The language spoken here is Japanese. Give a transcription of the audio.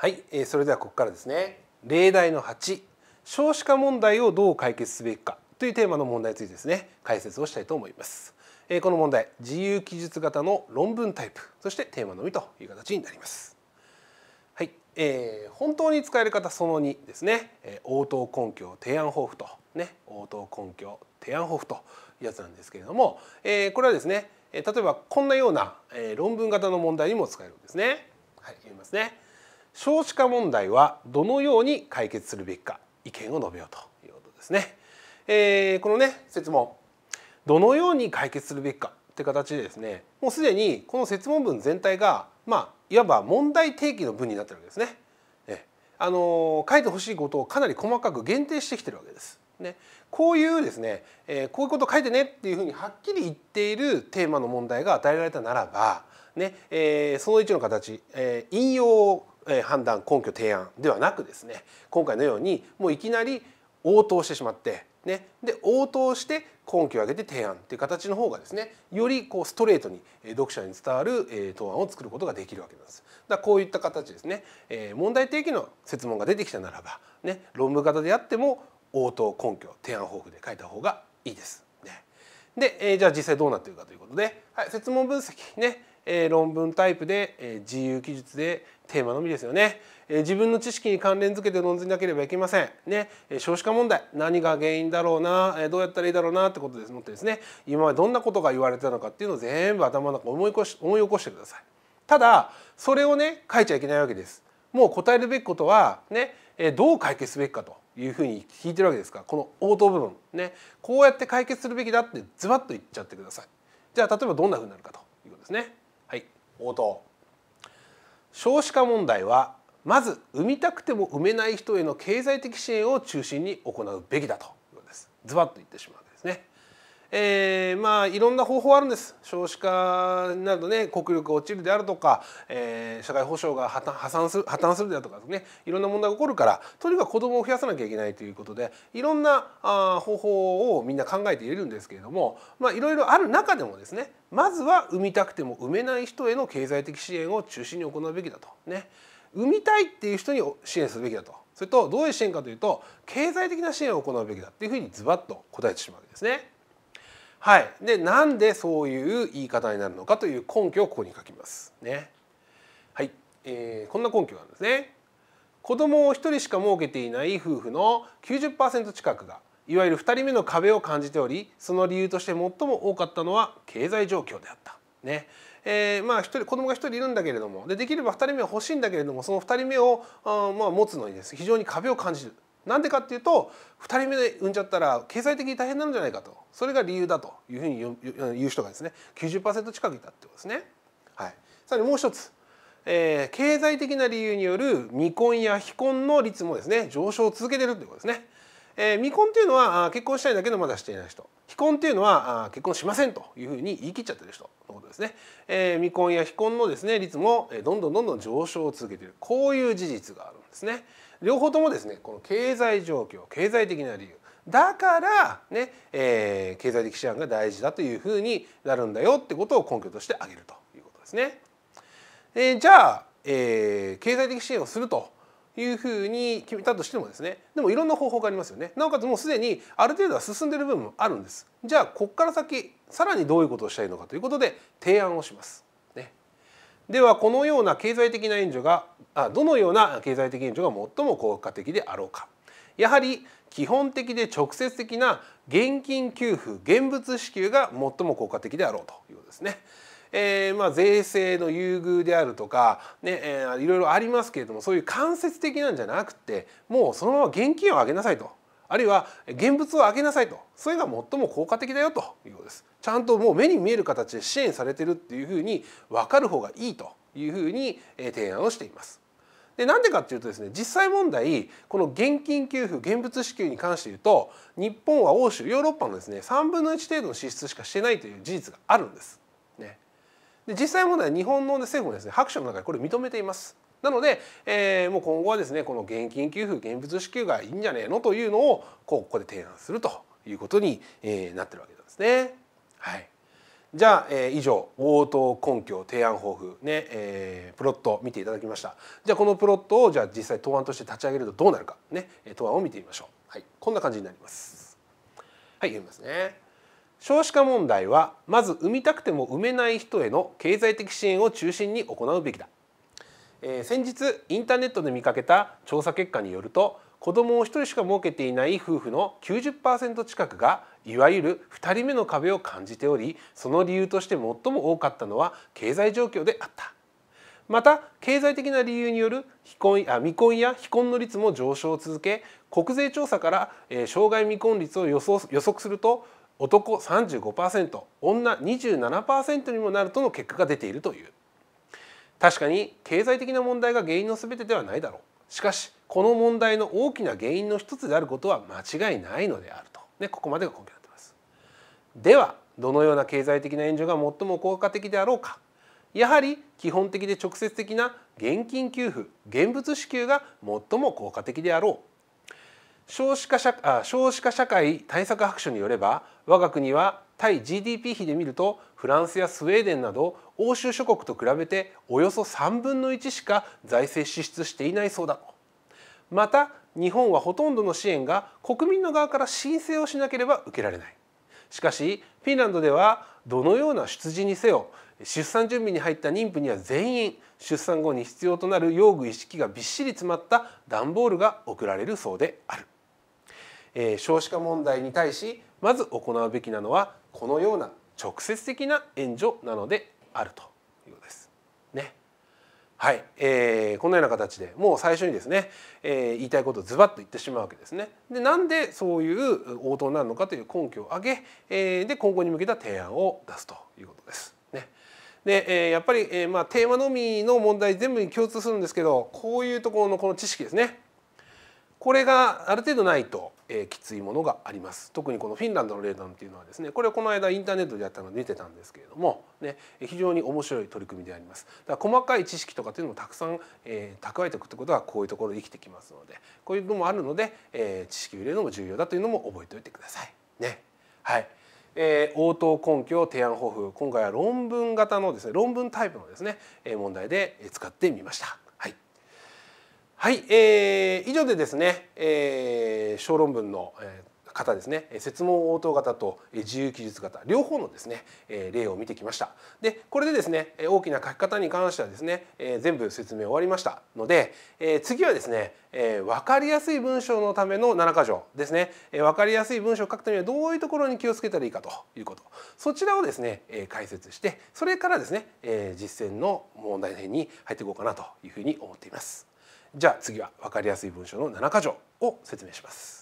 はい、えー、それではここからですね例題の8少子化問題をどう解決すべきかというテーマの問題についてですね解説をしたいと思います、えー、この問題自由記述型の論文タイプそしてテーマのみという形になりますはい、えー、本当に使える方その2ですね、え応答根拠提案抱負とね応答根拠提案抱負というやつなんですけれども、えー、これはですね例えばこんなような論文型の問題にも使えるんですね。はい、読みますね。少子化問題はどのように解決するべきか意見を述べようということですね。えー、このね設問どのように解決するべきかって形でですねもうすでにこの設問文全体がまあいわば問題提起の文になってるわけですね。ねあのー、書いてほしいことをかなり細かく限定してきてるわけです。ね、こういうですね、えー、こういうこと書いてねっていうふうにはっきり言っているテーマの問題が与えられたならばねえー、その1の形、えー、引用、え判断根拠提案ではなくですね今回のようにもういきなり応答してしまって、ね、で応答して根拠を挙げて提案っていう形の方がですねよりこうストレートに読者に伝わる、え答案を作ることができるわけなんです。だこういった形ですね、えー、問題提起の設問が出てきたならば、ね、論文型であっても応答根拠提案方法で書いた方がいいです。ね、で、えー、じゃあ実際どうなっているかということで、はい、設問分析ねえ論文タイプで、え自由記述でテーマのみですよね、え自分の知識に関連づけて論じなければいけませんね、え少子化問題何が原因だろうな、えどうやったらいいだろうなってことですもってですね今までどんなことが言われたのかっていうのを全部頭の中思いこし思い起こしてくださいただそれをね書いちゃいけないわけですもう答えるべきことはね、えどう解決すべきかというふうに聞いてるわけですからこの応答部分ねこうやって解決するべきだってズバッと言っちゃってくださいじゃあ例えばどんなふうになるかということですね応答少子化問題はまず産みたくても産めない人への経済的支援を中心に行うべきだということですズバッと言ってしまうわけですねえー、まあいろんな方法あるんです少子化になるとね国力が落ちるであるとか、えー、社会保障が破綻破産する破綻するであるとかねいろんな問題が起こるからとにかく子どもを増やさなきゃいけないということでいろんなあ方法をみんな考えているんですけれども、まあ、いろいろある中でもですねまずは産みたくても産めない人への経済的支援を中心に行うべきだと。ね産みたいっていう人に支援するべきだとそれとどういう支援かというと経済的な支援を行うべきだっていうふうにズバッと答えてしまうわけですね。はい、でなんでそういう言い方になるのかという根拠をここに書きます。ねはいえー、こんな根拠なんですね。子供を1人しか設けていない夫婦の90%近くがいわゆる2人目の壁を感じておりその理由として最も多かったのは経済状況であった。ねえー、まあ人子供が1人いるんだけれどもでできれば2人目は欲しいんだけれどもその2人目をあ、まあ、持つのにです、非常に壁を感じる。なんでかっていうと2人目で産んじゃったら経済的に大変なんじゃないかとそれが理由だというふうに言う人がですね90%近くいたってことですね。はい、さらにもう一つ、えー、経済的な理由による未婚や非婚の率もですね上昇を続けてるということですね。えー、未婚っていうのは結婚したいんだけどまだしていない人非婚っていうのは結婚しませんというふうに言い切っちゃってる人のことですね、えー、未婚や非婚のですね率もどんどんどんどん上昇を続けているこういう事実があるんですね。両方ともですねこの経済状況経済的な理由だからね、えー、経済的手段が大事だというふうになるんだよってことを根拠として挙げるということですね。えー、じゃあ、えー、経済的支援をするというふうに決めたとしてもですねでもいろんな方法がありますよねなおかつもうすでにある程度は進んでいる部分もあるんですじゃあこっから先さらにどういうことをしたいのかということで提案をします、ね、ではこのような経済的な援助がどのような経済的援助が最も効果的であろうかやはり基本的で直接的な現金給付現物支給が最も効果的であろうということですね。えー、まあ税制の優遇であるとか、ねえいろいろありますけれどもそういう間接的なんじゃなくてもうそのまま現金をあげなさいとあるいは現物を上げなさいとそれが最も効果的だよということですちゃんともう目に見える形で支援されてるっていうふうに分かる方がいいというふうに提案をしていますでなんでかっていうとですね実際問題この現金給付現物支給に関して言うと日本は欧州ヨーロッパのですね3分の1程度の支出しかしてないという事実があるんです。ね、で実際問題日本の政府もですね白書の中でこれを認めています。なので、えー、もう今後はですねこの現金給付現物支給がいいんじゃねえのというのをこうここで提案するということに、えなってるわけなんですね。はいじゃあ、えー、以上応答根拠提案抱負ね、えー、プロット見ていただきましたじゃあこのプロットをじゃあ実際答案として立ち上げるとどうなるかね答案を見てみましょう、はい、こんな感じになりますはい読みますね少子化問題はまず産みたくても産めない人への経済的支援を中心に行うべきだ、えー、先日インターネットで見かけた調査結果によると子供を1人しか設けていない夫婦の90%近くがいわゆる2人目の壁を感じておりその理由として最も多かったのは経済状況であったまた経済的な理由による非婚あ未婚や非婚の率も上昇を続け国税調査から、えー、障害未婚率を予想予測すると男35%女27%にもなるとの結果が出ているという確かに経済的な問題が原因の全てではないだろうしかしこの問題の大きな原因の一つであることは間違いないのであると、ね、ここまでが根拠になっています。ではどのような経済的な援助が最も効果的であろうかやはり基本的で直接的な現金給付現物支給が最も効果的であろう少子化社あ少子化社会対策白書によれば我が国は対 GDP 比で見るとフランスやスウェーデンなど欧州諸国と比べておよそ3分の1しか財政支出していないそうだまた日本はほとんどの支援が国民の側から申請をしなければ受けられないしかしフィンランドではどのような出自にせよ出産準備に入った妊婦には全員出産後に必要となる用具一式がびっしり詰まった段ボールが送られるそうである、えー、少子化問題に対しまず行うべきなのはこのような直接的な援助なのであるということですはい、えー、このような形でもう最初にですね、えー、言いたいことをズバッと言ってしまうわけですね。でなんでそういう応答になるのかという根拠を挙げ、えー、で今後に向けた提案を出すということです。ね、で、えー、やっぱり、えーまあ、テーマのみの問題全部に共通するんですけどこういうところのこの知識ですねこれがある程度ないと、えー、きついものがあります特にこのフィンランドの例なんていうのはですねこれはこの間インターネットでやったので見てたんですけれども、ね、非常に面白い取り組みでありますだから細かい知識とかっていうのもたくさん、えー、蓄えておくってことはこういうところで生きてきますのでこういうのもあるので、えー、知識を入れるのも重要だというのも覚えておいてください。ねはい、えー、応答根拠提案抱負今回は論文型のですね論文タイプのですね問題で使ってみました。はい、えー、以上でですね、えー、小論文の、えー、方ですね説問応答型と自由記述型両方のですね、え例を見てきましたでこれでですね大きな書き方に関してはですね、え全部説明終わりましたので、え次はですね、え分かりやすい文章のための7か条ですね、え分かりやすい文章を書くためにはどういうところに気をつけたらいいかということそちらをですね、え解説してそれからですね、え実践の問題編に入っていこうかなというふうに思っています。じゃあ次は分かりやすい文章の7箇条を説明します。